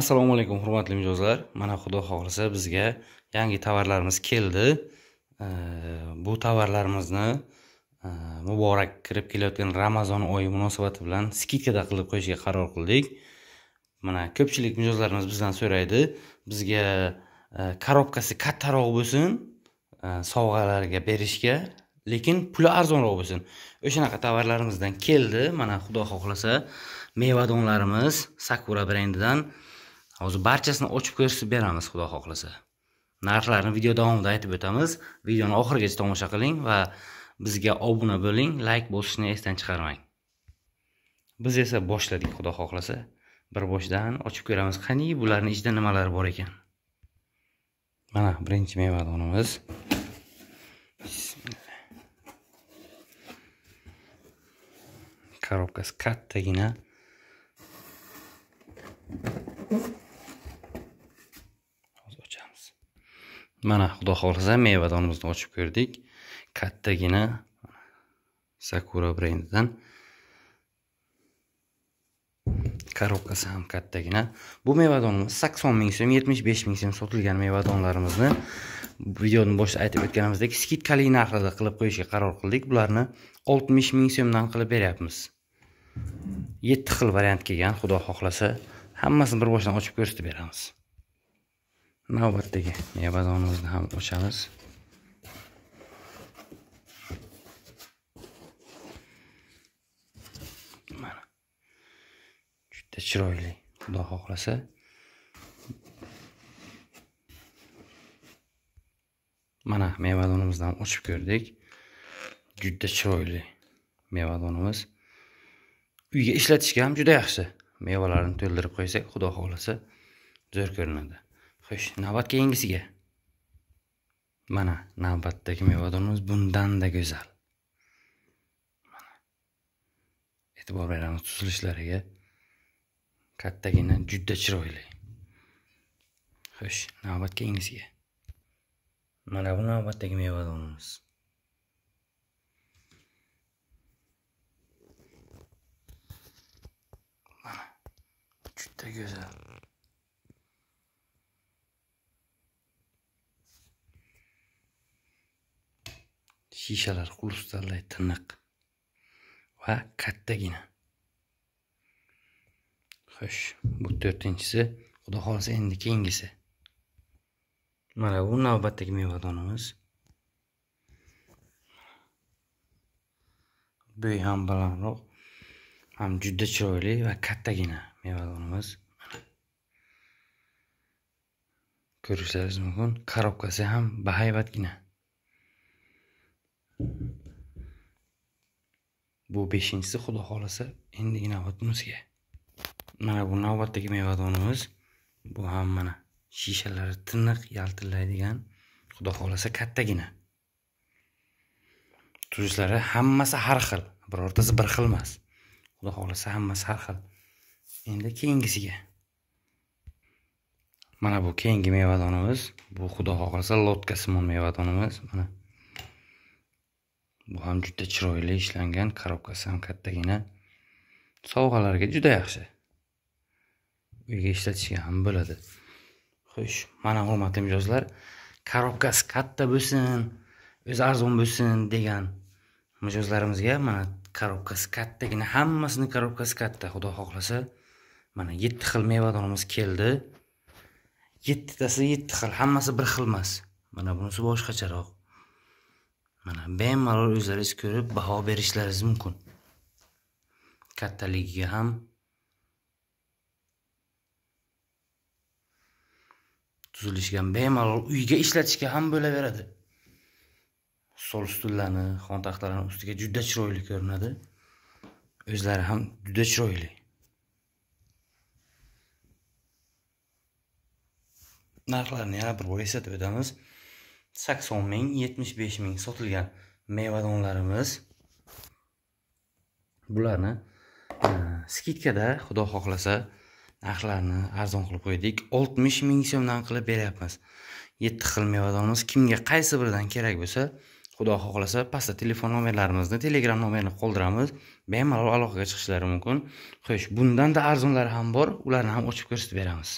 assalomu alaykum hurmatli mijozlar mana xudo xohlasa bizga yangi tovarlarimiz keldi bu tovarlarimizni e, muborak kirib kelayotgan ramazon oyi munosabati bilan skidkada qilib qo'yishga qaror qildik mana ko'pchilik mijozlarimiz bizdan so'raydi bizga e, korobkasi kattaroq bo'lsin e, sovg'alarga berishga lekin puli arzonroq bo'lsin o'shanaqa tovarlarimizdan keldi mana xudo xohlasa mevadonlarimiz sakura brendidan hozir barchasini ochib ko'rsatib beramiz xudo xohlasa narxlarni video davomida aytib o'tamiz videoni oxirigacha tomosha qiling va bizga obuna bo'ling layk bosishni esdan chiqarmang biz esa boshladik xudo xohlasa bir boshdan ochib ko'ramiz qani bularni ichida nimalar bor ekan mana birinchi meva Bismillah. korobkasi kattagina mana xudo xohlasa mevadonimizni ochib ko'rdik kattagina sakura brendidan korobkasi ham kattagina bu mevadonimiz sakson ming so'm yetmish besh ming so'm sotilgan mevadonlarimizni videoni boshida aytib o'tganimizdek skidkali narxlarda qilib qo'yishga qaror qildik bularni oltmish ming so'mdan qilib beryapmiz yetti xil variant kelgan xudo xohlasa hammasini bir boshdan ochib ko'rsatib beramiz navbatdagi mevazonimizni ham o'chamiz mana juda chiroyli xudo xohlasa mana mevadonimizni ham ochib ko'rdik juda chiroyli mevadonimiz uyga ishlatishga ham juda yaxshi mevalarni to'ldirib qo'ysak xudo xohlasa zo'r ko'rinadi xo'sh navbat keyingisiga mana navbatdagi mevadonimiz bundanda go'zal mana e'tibor beramiz tuzilishlariga kattagina juda chiroyli xo'sh navbat keyingisiga mana bu navbatdagi mevadonimiz mana juda go'zal shishalar qulfsizday tiniq va kattagina xo'sh bu to'rtinchisi xudo xohlasa endi keyingisi mana bu navbatdagi mevadonimiz bo'yi ham balandroq ham juda chiroyli va kattagina mevadonimiz ko'rishlaringiz mumkin korobkasi ham bahaybatgina bu beshinchisi xudo xohlasa endigi navbat bunisiga mana bu navbatdagi mevadonimiz bu ham mana shishalari tiniq yaltillaydigan xudo xohlasa kattagina tuzlari hammasi har xil birortasi bir xil emas xudo xohlasa hammasi har xil endi keyingisiga mana bu keyingi mevadonimiz bu xudo xohlasa lotka simon mevadonimiz mana bu ham juda chiroyli ishlangan korobkasi ham kattagina sovg'alarga juda yaxshi uyga ishlatishga ham bo'ladi xo'sh mana hurmatli mijozlar korobkasi katta bo'lsin o'zi arzon bo'lsin degan mijozlarimizga mana korobkasi kattagina hammasini korobkasi katta xudo xohlasa mana yetti xil mevadonimiz keldi yettitasi yetti xil hammasi bir xil emas mana bunisi boshqacharoq mana bemalol o'zlaringiz ko'rib baho berishlaringiz mumkin kattaligiga ham tuzilishiga ham bemalol uyga ishlatishga ham bo'laveradi stol stullarni xontaxtalarni ustiga juda chiroyli ko'rinadi o'zlari ham juda chiroyli narxlarni yana bir bor eslatib o'tamiz 80 ming 75 ming sotilgan mevadonlarimiz bularni e, skidkada xudo xohlasa narxlarni arzon qilib qo'ydik 60 ming so'mdan qilib beryapmiz 7 xil mevadonimiz kimga qaysi biridan kerak bo'lsa xudo xohlasa pastda telefon nomerlarimizni telegram nomerini qoldiramiz bemalol aloqaga chiqishlari mumkin xo'sh bundan da arzonlari ham bor ularni ham ochib ko'rsatib beramiz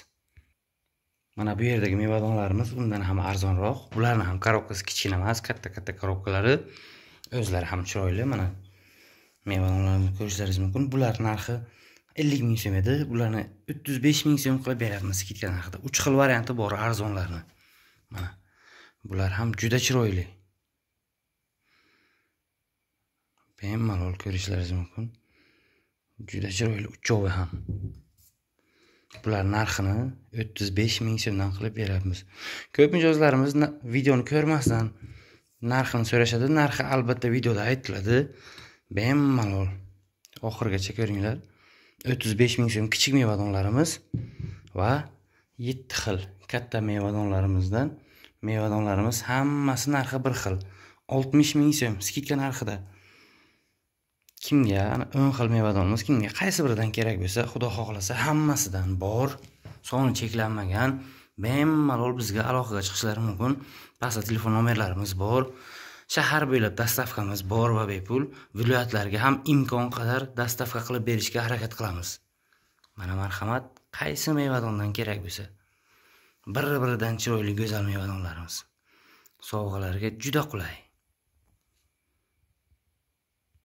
mana bu yerdagi mevadonlarimiz undan ham arzonroq bularni ham korobkasi kichkina emas katta katta korobkalari o'zlari ham chiroyli mana mevadonlarni ko'rishlaringiz mumkin bular narxi ellik ming so'm edi ularni o'ttiz yuz besh ming so'm qilib beryapmiz skidka narxida uch xil varianti bor arzonlarni mana bular ham juda chiroyli bemalol ko'rishlaringiz mumkin juda chiroyli uchovi ham bular narxini o'ttiz besh ming so'mdan qilib beryapmiz ko'p mijozlarimiz videoni ko'rmasdan narxini so'rashadi narxi albatta videoda aytiladi bemalol oxirigacha ko'ringlar o'ttiz besh ming so'm kichik mevadonlarimiz va yetti xil katta mevadonlarimizdan mevadonlarimiz hammasi narxi bir xil oltmish ming so'm skidka narxida kimga o'n xil mevadonimiz kimga qaysi biridan kerak bo'lsa xudo xohlasa hammasidan bor soni cheklanmagan bemalol bizga aloqaga chiqishlari mumkin pastda telefon nomerlarimiz bor shahar bo'ylab dastavkamiz bor va bepul viloyatlarga ham imkon qadar dastavka qilib berishga harakat qilamiz mana marhamat qaysi mevadondan kerak bo'lsa bir biridan chiroyli go'zal mevadonlarimiz sovg'alarga juda qulay